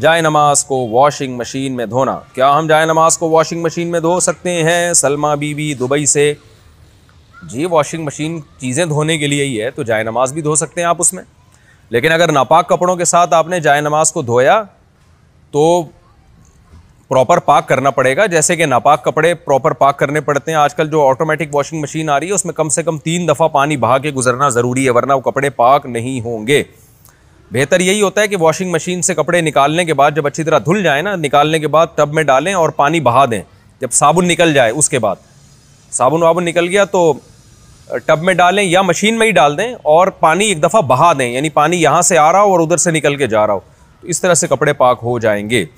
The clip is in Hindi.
जाय नमाज को वॉशिंग मशीन में धोना क्या हम जाय नमाज को वॉशिंग मशीन में धो सकते हैं सलमा बीबी दुबई से जी वॉशिंग मशीन चीज़ें धोने के लिए ही है तो जाए नमाज भी धो सकते हैं आप उसमें लेकिन अगर नापाक कपड़ों के साथ आपने जाय नमाज को धोया तो प्रॉपर पाक करना पड़ेगा जैसे कि नापाक कपड़े प्रॉपर पाक करने पड़ते हैं आजकल जो ऑटोमेटिक वॉशिंग मशीन आ रही है उसमें कम से कम तीन दफ़ा पानी बहा के गुजरना ज़रूरी है वरना वो कपड़े पाक नहीं होंगे बेहतर यही होता है कि वॉशिंग मशीन से कपड़े निकालने के बाद जब अच्छी तरह धुल जाए ना निकालने के बाद टब में डालें और पानी बहा दें जब साबुन निकल जाए उसके बाद साबुन वाबुन निकल गया तो टब में डालें या मशीन में ही डाल दें और पानी एक दफ़ा बहा दें यानी पानी यहाँ से आ रहा हो और उधर से निकल के जा रहा हो तो इस तरह से कपड़े पाक हो जाएंगे